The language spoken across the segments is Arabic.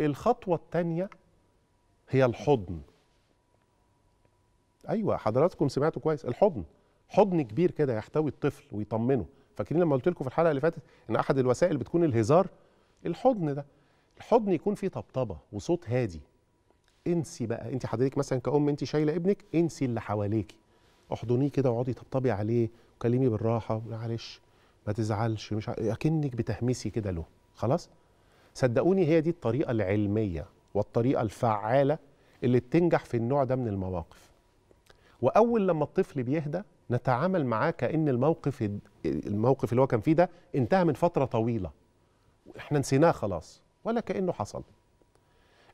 الخطوة الثانية هي الحضن ايوه حضراتكم سمعتوا كويس الحضن حضن كبير كده يحتوي الطفل ويطمنه فاكرين لما قلت لكم في الحلقه اللي فاتت ان احد الوسائل بتكون الهزار الحضن ده الحضن يكون فيه طبطبه وصوت هادي انسي بقى انت حضرتك مثلا كأم انت شايله ابنك انسي اللي حواليكي احضنيه كده واقعدي طبطبي عليه وكلمي بالراحه معلش ما تزعلش مش ع... اكنك بتهمسي كده له خلاص صدقوني هي دي الطريقة العلمية والطريقة الفعالة اللي بتنجح في النوع ده من المواقف وأول لما الطفل بيهدى نتعامل معاه كأن الموقف الموقف اللي هو كان فيه ده انتهى من فترة طويلة احنا نسيناه خلاص ولا كأنه حصل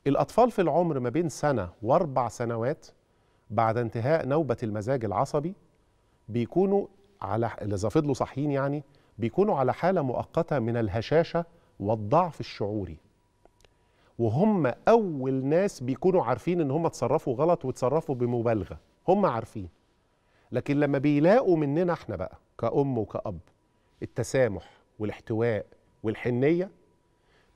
الأطفال في العمر ما بين سنة وأربع سنوات بعد انتهاء نوبة المزاج العصبي بيكونوا على إذا فضلوا صاحيين يعني بيكونوا على حالة مؤقتة من الهشاشة والضعف الشعوري وهم اول ناس بيكونوا عارفين ان هم اتصرفوا غلط واتصرفوا بمبالغه هم عارفين لكن لما بيلاقوا مننا احنا بقى كأم وكأب التسامح والاحتواء والحنية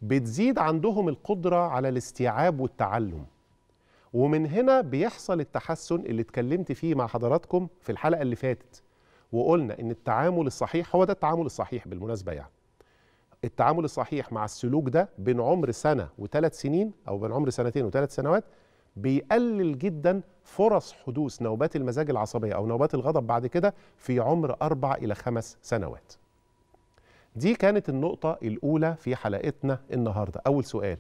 بتزيد عندهم القدرة على الاستيعاب والتعلم ومن هنا بيحصل التحسن اللي اتكلمت فيه مع حضراتكم في الحلقة اللي فاتت وقلنا ان التعامل الصحيح هو ده التعامل الصحيح بالمناسبة يعني التعامل الصحيح مع السلوك ده بين عمر سنة وثلاث سنين أو بين عمر سنتين وثلاث سنوات بيقلل جدا فرص حدوث نوبات المزاج العصبية أو نوبات الغضب بعد كده في عمر أربع إلى خمس سنوات دي كانت النقطة الأولى في حلقتنا النهاردة أول سؤال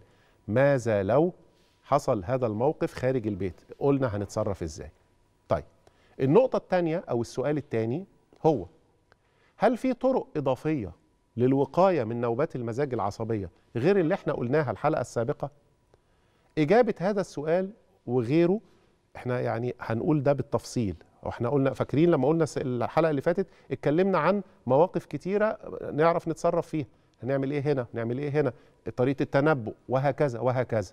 ماذا لو حصل هذا الموقف خارج البيت قلنا هنتصرف إزاي طيب النقطة الثانية أو السؤال الثاني هو هل في طرق إضافية للوقايه من نوبات المزاج العصبيه غير اللي احنا قلناها الحلقه السابقه اجابه هذا السؤال وغيره احنا يعني هنقول ده بالتفصيل واحنا قلنا فاكرين لما قلنا الحلقه اللي فاتت اتكلمنا عن مواقف كتيره نعرف نتصرف فيها هنعمل ايه هنا نعمل ايه هنا طريقه التنبؤ وهكذا وهكذا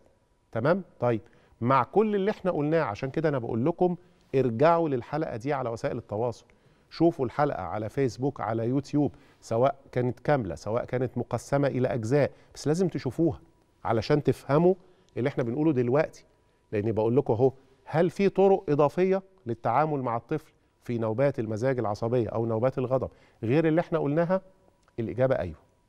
تمام طيب مع كل اللي احنا قلناه عشان كده انا بقول لكم ارجعوا للحلقه دي على وسائل التواصل شوفوا الحلقة على فيسبوك على يوتيوب سواء كانت كاملة سواء كانت مقسمة إلى أجزاء بس لازم تشوفوها علشان تفهموا اللي احنا بنقوله دلوقتي لأني بقول لكم أهو هل في طرق إضافية للتعامل مع الطفل في نوبات المزاج العصبية أو نوبات الغضب غير اللي احنا قلناها الإجابة أيوه